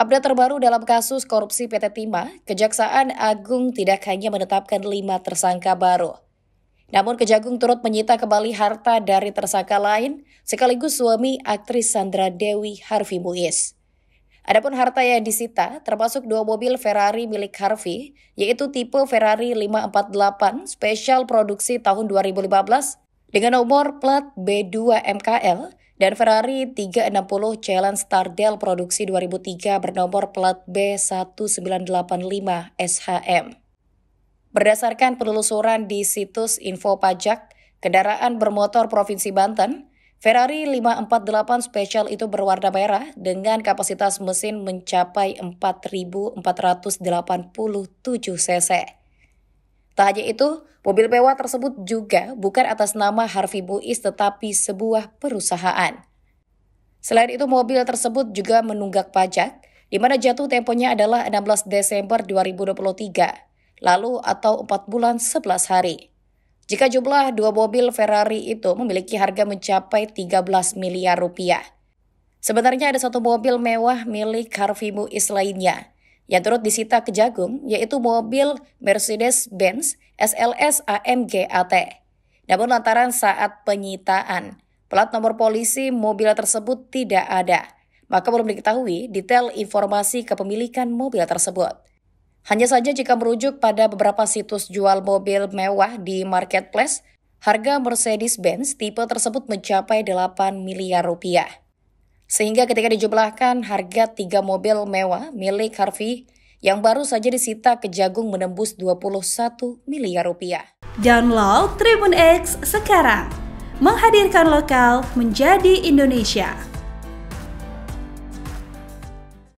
Update terbaru dalam kasus korupsi PT Timah, Kejaksaan Agung tidak hanya menetapkan lima tersangka baru. Namun Kejagung turut menyita kembali harta dari tersangka lain, sekaligus suami aktris Sandra Dewi Harvey Muiz. Adapun harta yang disita termasuk dua mobil Ferrari milik Harvey, yaitu tipe Ferrari 548 spesial produksi tahun 2015 dengan nomor plat B2 MKL dan Ferrari 360 Challenge Stardale produksi 2003 bernomor plat B1985 SHM. Berdasarkan penelusuran di situs info pajak, kendaraan bermotor Provinsi Banten, Ferrari 548 Special itu berwarna merah dengan kapasitas mesin mencapai 4.487 cc. Tak hanya itu, mobil mewah tersebut juga bukan atas nama Harvey Muiz tetapi sebuah perusahaan. Selain itu, mobil tersebut juga menunggak pajak, di mana jatuh temponya adalah 16 Desember 2023, lalu atau 4 bulan 11 hari. Jika jumlah dua mobil Ferrari itu memiliki harga mencapai 13 miliar rupiah. Sebenarnya ada satu mobil mewah milik Harvey Muiz lainnya, yang turut disita ke jagung yaitu mobil Mercedes-Benz SLS AMG AT. Namun lantaran saat penyitaan, plat nomor polisi mobil tersebut tidak ada, maka belum diketahui detail informasi kepemilikan mobil tersebut. Hanya saja jika merujuk pada beberapa situs jual mobil mewah di marketplace, harga Mercedes-Benz tipe tersebut mencapai 8 miliar rupiah. Sehingga ketika dijumlahkan harga tiga mobil mewah milik Harvey yang baru saja disita kejagung menembus 21 miliar rupiah. Download Tribun X sekarang, menghadirkan lokal menjadi Indonesia.